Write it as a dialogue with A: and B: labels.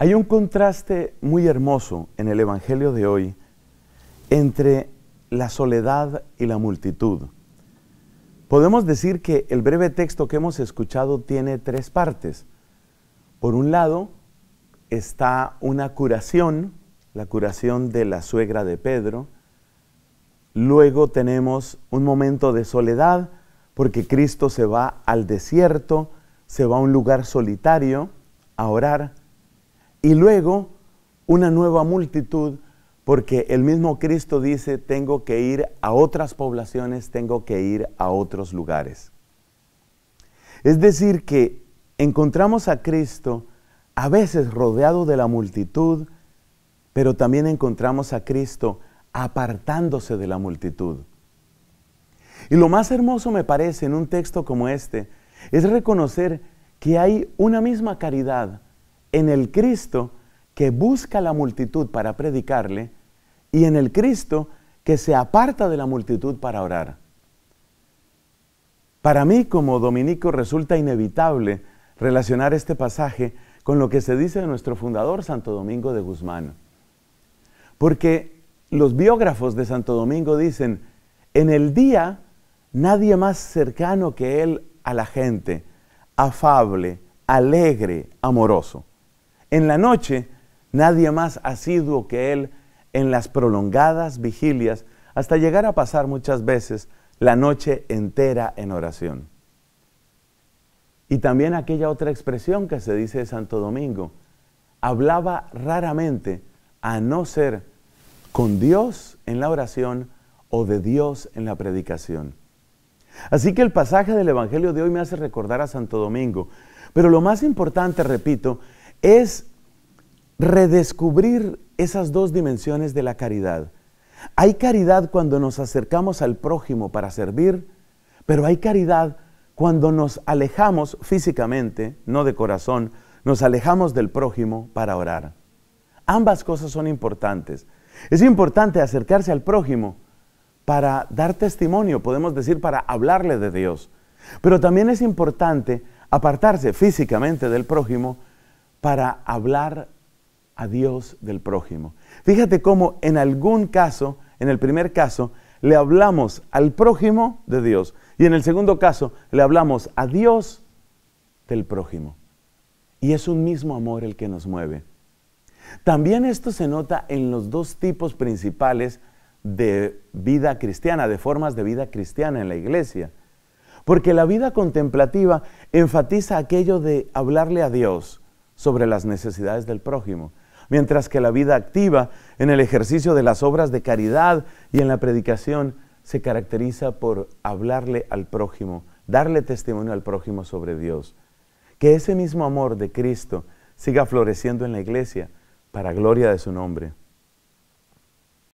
A: Hay un contraste muy hermoso en el Evangelio de hoy entre la soledad y la multitud. Podemos decir que el breve texto que hemos escuchado tiene tres partes. Por un lado está una curación, la curación de la suegra de Pedro. Luego tenemos un momento de soledad porque Cristo se va al desierto, se va a un lugar solitario a orar. Y luego una nueva multitud, porque el mismo Cristo dice, tengo que ir a otras poblaciones, tengo que ir a otros lugares. Es decir, que encontramos a Cristo a veces rodeado de la multitud, pero también encontramos a Cristo apartándose de la multitud. Y lo más hermoso me parece en un texto como este es reconocer que hay una misma caridad, en el Cristo que busca la multitud para predicarle y en el Cristo que se aparta de la multitud para orar. Para mí como dominico resulta inevitable relacionar este pasaje con lo que se dice de nuestro fundador Santo Domingo de Guzmán. Porque los biógrafos de Santo Domingo dicen, en el día nadie más cercano que él a la gente, afable, alegre, amoroso. En la noche, nadie más asiduo que él en las prolongadas vigilias hasta llegar a pasar muchas veces la noche entera en oración. Y también aquella otra expresión que se dice de Santo Domingo, hablaba raramente a no ser con Dios en la oración o de Dios en la predicación. Así que el pasaje del Evangelio de hoy me hace recordar a Santo Domingo, pero lo más importante, repito, es redescubrir esas dos dimensiones de la caridad. Hay caridad cuando nos acercamos al prójimo para servir, pero hay caridad cuando nos alejamos físicamente, no de corazón, nos alejamos del prójimo para orar. Ambas cosas son importantes. Es importante acercarse al prójimo para dar testimonio, podemos decir, para hablarle de Dios. Pero también es importante apartarse físicamente del prójimo para hablar a Dios del prójimo. Fíjate cómo en algún caso, en el primer caso, le hablamos al prójimo de Dios y en el segundo caso le hablamos a Dios del prójimo. Y es un mismo amor el que nos mueve. También esto se nota en los dos tipos principales de vida cristiana, de formas de vida cristiana en la iglesia. Porque la vida contemplativa enfatiza aquello de hablarle a Dios, sobre las necesidades del prójimo, mientras que la vida activa en el ejercicio de las obras de caridad y en la predicación se caracteriza por hablarle al prójimo, darle testimonio al prójimo sobre Dios. Que ese mismo amor de Cristo siga floreciendo en la iglesia para gloria de su nombre.